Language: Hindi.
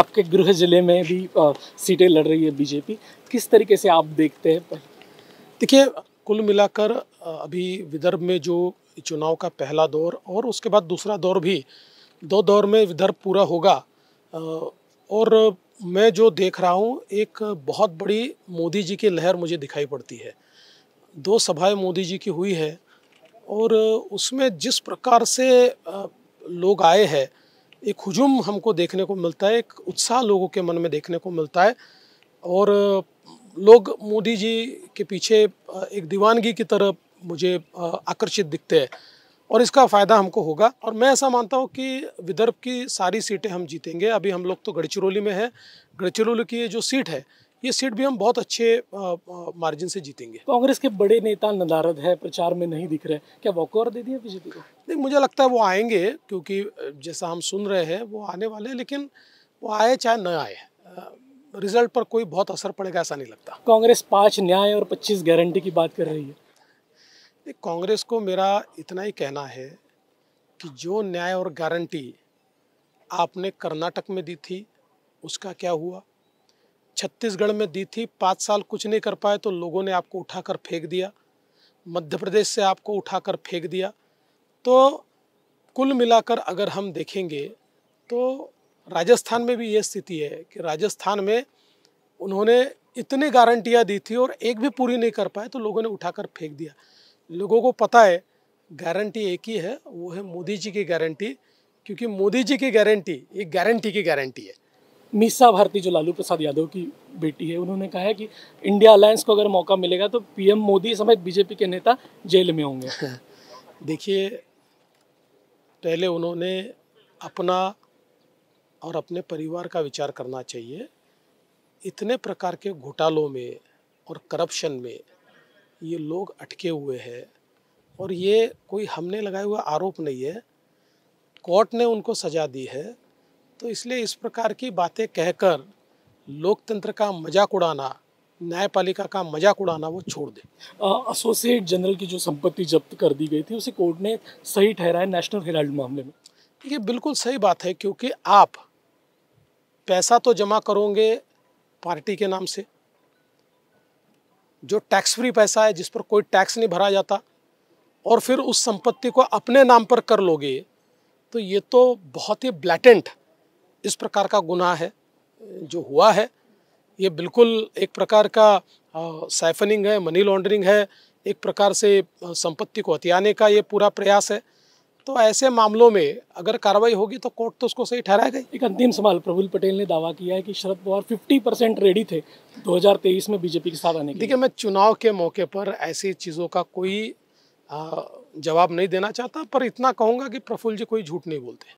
आपके गृह जिले में भी सीटें लड़ रही है बीजेपी किस तरीके से आप देखते हैं देखिए कुल मिलाकर अभी विदर्भ में जो चुनाव का पहला दौर और उसके बाद दूसरा दौर भी दो दौर में विदर्भ पूरा होगा और मैं जो देख रहा हूँ एक बहुत बड़ी मोदी जी की लहर मुझे दिखाई पड़ती है दो सभाएं मोदी जी की हुई है और उसमें जिस प्रकार से लोग आए हैं एक हजूम हमको देखने को मिलता है एक उत्साह लोगों के मन में देखने को मिलता है और लोग मोदी जी के पीछे एक दीवानगी की तरफ मुझे आकर्षित दिखते हैं और इसका फ़ायदा हमको होगा और मैं ऐसा मानता हूँ कि विदर्भ की सारी सीटें हम जीतेंगे अभी हम लोग तो गढ़चिरौली में हैं गढ़चिरौली की जो सीट है ये सीट भी हम बहुत अच्छे मार्जिन से जीतेंगे कांग्रेस के बड़े नेता नदारद है प्रचार में नहीं दिख रहे क्या वॉकओवर दे दिया बीजेपी को नहीं मुझे लगता है वो आएंगे क्योंकि जैसा हम सुन रहे हैं वो आने वाले हैं लेकिन वो आए चाहे न आए रिजल्ट पर कोई बहुत असर पड़ेगा ऐसा नहीं लगता कांग्रेस पाँच न्याय और पच्चीस गारंटी की बात कर रही है कांग्रेस को मेरा इतना ही कहना है कि जो न्याय और गारंटी आपने कर्नाटक में दी थी उसका क्या हुआ छत्तीसगढ़ में दी थी पाँच साल कुछ नहीं कर पाए तो लोगों ने आपको उठाकर फेंक दिया मध्य प्रदेश से आपको उठाकर फेंक दिया तो कुल मिलाकर अगर हम देखेंगे तो राजस्थान में भी ये स्थिति है कि राजस्थान में उन्होंने इतनी गारंटियाँ दी थी और एक भी पूरी नहीं कर पाए तो लोगों ने उठाकर फेंक दिया लोगों को पता है गारंटी एक ही है वो है मोदी जी की गारंटी क्योंकि मोदी जी की गारंटी एक गारंटी की गारंटी है मीसा भारती जो लालू प्रसाद यादव की बेटी है उन्होंने कहा है कि इंडिया अलायंस को अगर मौका मिलेगा तो पीएम मोदी समेत बीजेपी के नेता जेल में होंगे देखिए पहले उन्होंने अपना और अपने परिवार का विचार करना चाहिए इतने प्रकार के घोटालों में और करप्शन में ये लोग अटके हुए हैं और ये कोई हमने लगाया हुआ आरोप नहीं है कोर्ट ने उनको सजा दी है तो इसलिए इस प्रकार की बातें कहकर लोकतंत्र का मजाक उड़ाना न्यायपालिका का मजाक उड़ाना वो छोड़ दे एसोसिएट जनरल की जो संपत्ति जब्त कर दी गई थी उसे कोर्ट ने सही ठहराया नेशनल हेराल्ड मामले में ये बिल्कुल सही बात है क्योंकि आप पैसा तो जमा करोगे पार्टी के नाम से जो टैक्स फ्री पैसा है जिस पर कोई टैक्स नहीं भरा जाता और फिर उस संपत्ति को अपने नाम पर कर लोगे तो ये तो बहुत ही ब्लैटेंट इस प्रकार का गुनाह है जो हुआ है ये बिल्कुल एक प्रकार का साइफनिंग है मनी लॉन्ड्रिंग है एक प्रकार से संपत्ति को हथियाने का ये पूरा प्रयास है तो ऐसे मामलों में अगर कार्रवाई होगी तो कोर्ट तो उसको सही ठहराएगा एक अंतिम सवाल प्रफुल्ल पटेल ने दावा किया है कि शरद पवार 50 परसेंट रेडी थे 2023 में बीजेपी के साथ आने के देखिए मैं चुनाव के मौके पर ऐसी चीज़ों का कोई जवाब नहीं देना चाहता पर इतना कहूँगा कि प्रफुल्ल जी कोई झूठ नहीं बोलते